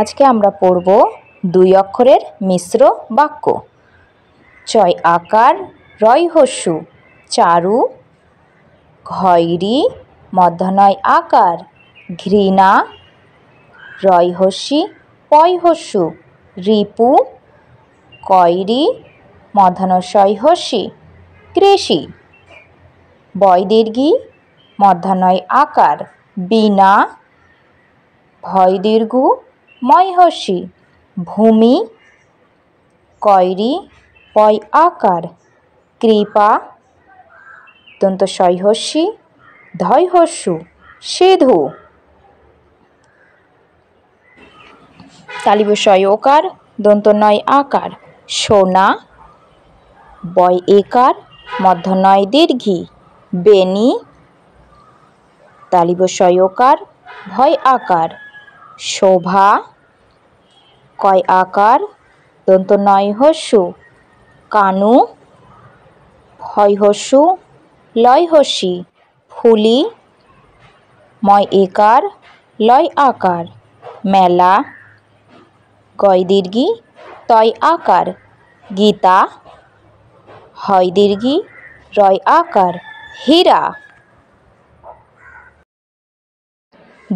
আজকে আমরা পড়ব দুই অক্ষরের মিশ্র বাক্য ছয় আকার রয় হস্যু চারু ঘয়রি মধ্যনয় আকার ঘৃণা পয় পয়হস্যু রিপু কয়রি মধ্যাহ্নশয়হস্যি কৃষি বয়দীর্ঘি মধ্যাহ্নয় আকার বিনা দীর্ঘ ময়হসি ভূমি কয়রি পয় আকার কৃপা অত্যন্ত সৈহস্যি ধৈহস্যু সেধু তালিব সয়কার দন্ত নয় আকার সোনা বয় একার মধ্য নয় দীর্ঘি বেনি তালিব সয়কার ভয় আকার শোভা কয় আকার দন্ত নয় হস্যু কানু হয় হস্যু লয় হসি ফুলি ময় একার লয় আকার মেলা গয় দীর্ঘি তয় আকার গীতা হয় দীর্ঘি রয় আকার হীরা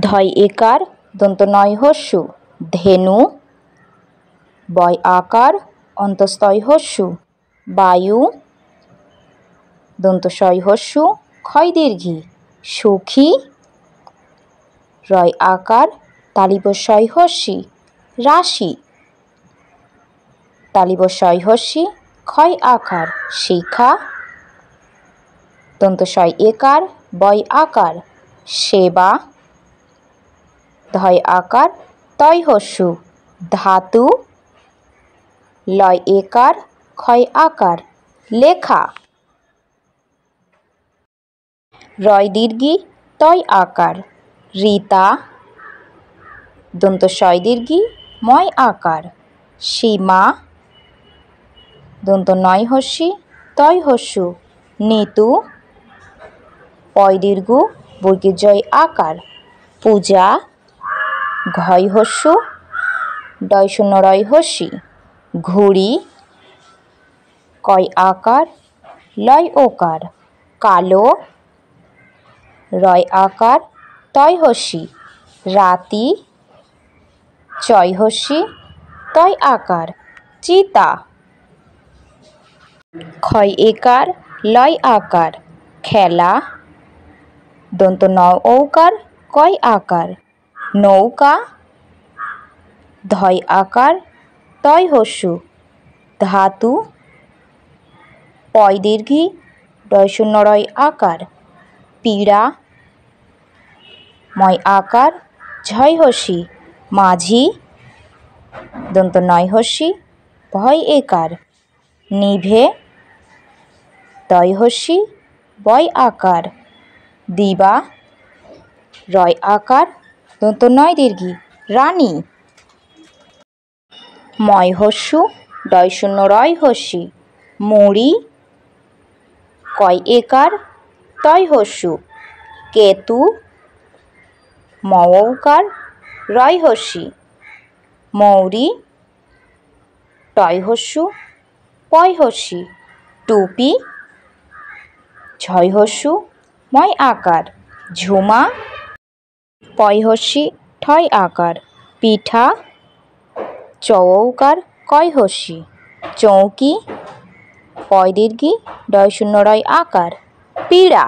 ধয় একার দন্ত নয় হস্যু ধেনু বয় আকার অন্তস্তয় হস্যু বায়ু দন্তস্বয় হস্যু ক্ষয় দীর্ঘী সুখী রয় আকার তালিবস্বয় হস্যি রাশি তালিবস্বয় হস্যি ক্ষয় আকার শিখা দন্তস্বয় একার বয় আকার সেবা ধয় আকার তয় হস্যু ধাতু লয় একার ক্ষয় আকার লেখা রয় দীর্ঘি তয় আকার রীতা দন্ত শয় দীর্ঘি ময় আকার সীমা দন্ত নয় হসি তয় হসু নিতু পয় দীর্ঘু বর্গীর জয় আকার পূজা ঘয় হসু ডয় শূন্য রয় হসি ঘড়ি কয় আকার লয় ওকার কালো রয় আকার তয় হসি রাতি চয় হসি তয় আকার চিতা ক্ষয় একার লয় আকার খেলা দন্ত ন ওকার কয় আকার নৌকা ধয় আকার তয়হস্যু ধাতু পয় দীর্ঘি ডয় রয় আকার পীড়া ময় আকার ঝয় হসি মাঝি দন্ত নয় হসি ভয় একার নিভে তয় হসি বয় আকার দিবা রয় আকার দন্ত নয় দীর্ঘি রানী ময়হস্যু ডয় শূন্য রয় হস্যি মুড়ি কয় একার তয় হস্যু কেতু মৌকার রয় হস্যি মৌরি টয় হস্যু পয় হস্যি টুপি ছয় হস্যু ময় আকার ঝুমা পয় হস্যি ঠয় আকার পিঠা চৌকার কয় হসি চৌকি পয় দীর্ঘি ডয় শূন্য ডয় আকার পীড়া